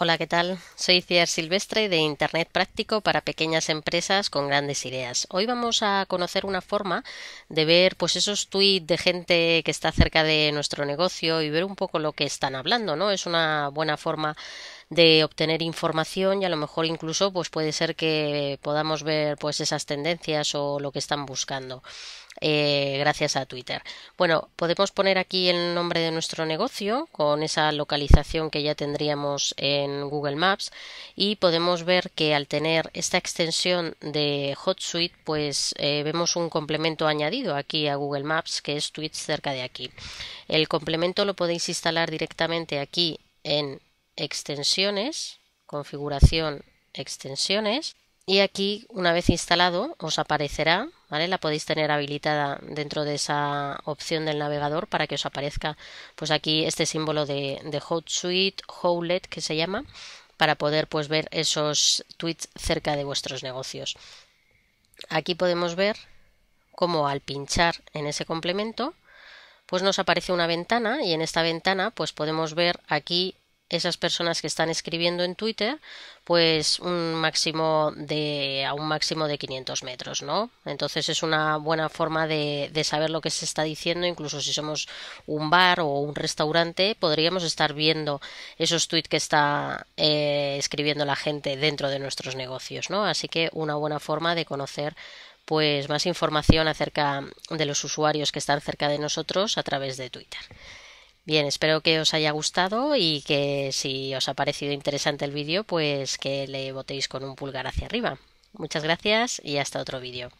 Hola, ¿qué tal? Soy Ciar Silvestre de Internet Práctico para pequeñas empresas con grandes ideas. Hoy vamos a conocer una forma de ver pues esos tweets de gente que está cerca de nuestro negocio y ver un poco lo que están hablando, ¿no? Es una buena forma de obtener información y a lo mejor incluso pues puede ser que podamos ver pues esas tendencias o lo que están buscando. Eh, gracias a Twitter. Bueno, podemos poner aquí el nombre de nuestro negocio con esa localización que ya tendríamos en Google Maps y podemos ver que al tener esta extensión de HotSuite, pues eh, vemos un complemento añadido aquí a Google Maps que es Tweets cerca de aquí. El complemento lo podéis instalar directamente aquí en extensiones, configuración, extensiones, y aquí una vez instalado os aparecerá, ¿vale? La podéis tener habilitada dentro de esa opción del navegador para que os aparezca pues aquí este símbolo de, de HotSuite, Howlet que se llama, para poder pues ver esos tweets cerca de vuestros negocios. Aquí podemos ver cómo al pinchar en ese complemento pues nos aparece una ventana y en esta ventana pues podemos ver aquí esas personas que están escribiendo en Twitter, pues un máximo de a un máximo de 500 metros, ¿no? Entonces es una buena forma de, de, saber lo que se está diciendo, incluso si somos un bar o un restaurante, podríamos estar viendo esos tweets que está eh, escribiendo la gente dentro de nuestros negocios, ¿no? Así que una buena forma de conocer pues más información acerca de los usuarios que están cerca de nosotros a través de Twitter. Bien, espero que os haya gustado y que si os ha parecido interesante el vídeo, pues que le votéis con un pulgar hacia arriba. Muchas gracias y hasta otro vídeo.